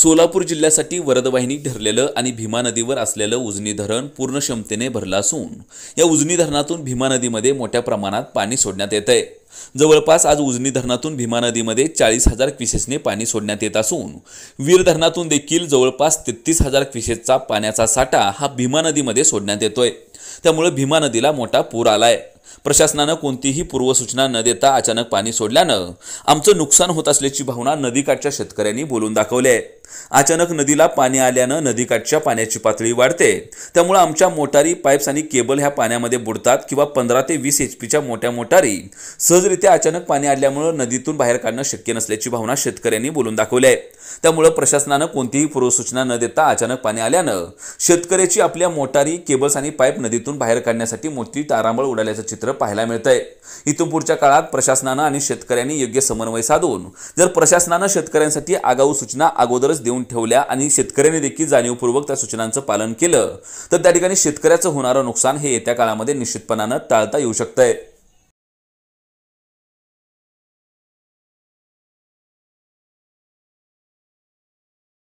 सोलापूर जिल्ह्यासाठी वरदवाहिनी ठरलेलं आणि भीमा नदीवर असलेलं उजनी धरण पूर्ण क्षमतेने भरलं असून या उजनी धरणातून भीमा नदीमध्ये मोठ्या प्रमाणात पाणी सोडण्यात येत आहे जवळपास आज उजनी धरणातून भीमा नदीमध्ये चाळीस हजार क्विसेसने पाणी सोडण्यात येत असून वीर धरणातून देखील जवळपास तेहतीस हजार क्विसेसचा पाण्याचा साठा हा भीमा नदीमध्ये सोडण्यात येतोय त्यामुळे भीमा नदीला मोठा पूर आलाय प्रशासनानं कोणतीही पूर्वसूचना न देता अचानक पाणी सोडल्यानं आमचं नुकसान होत असल्याची भावना नदीकाठच्या शेतकऱ्यांनी बोलून दाखवली आहे अचानक नदीला पाणी आल्यानं नदीकाठच्या पाण्याची पातळी वाढते त्यामुळे आमच्या मोटारी पाईप्स आणि केबल ह्या पाण्यामध्ये बुडतात किंवा पंधरा ते वीस एच पीच्या मोठ्या मोटारी सहजरित्या अचानक पाणी आल्यामुळे नदीतून बाहेर काढणं शक्य नसल्याची भावना शेतकऱ्यांनी बोलून दाखवली आहे त्यामुळे प्रशासनानं कोणतीही पूर्वसूचना न देता अचानक पाणी आल्यानं शेतकऱ्याची आपल्या मोटारी केबल्स आणि पाईप नदीतून बाहेर काढण्यासाठी मोठी तारांबळ उडाल्याचं चित्र पाहायला मिळतंय इथून पुढच्या काळात प्रशासनानं आणि शेतकऱ्यांनी योग्य समन्वय साधून जर प्रशासनानं शेतकऱ्यांसाठी आगाऊ सूचना अगोदर सूचनाच देऊन ठेवल्या आणि शेतकऱ्यांनी देखील जाणीवपूर्वक त्या सूचनांचं पालन केलं तर त्या ठिकाणी शेतकऱ्याचं होणारं नुकसान हे येत्या काळामध्ये निश्चितपणानं टाळता येऊ शकतंय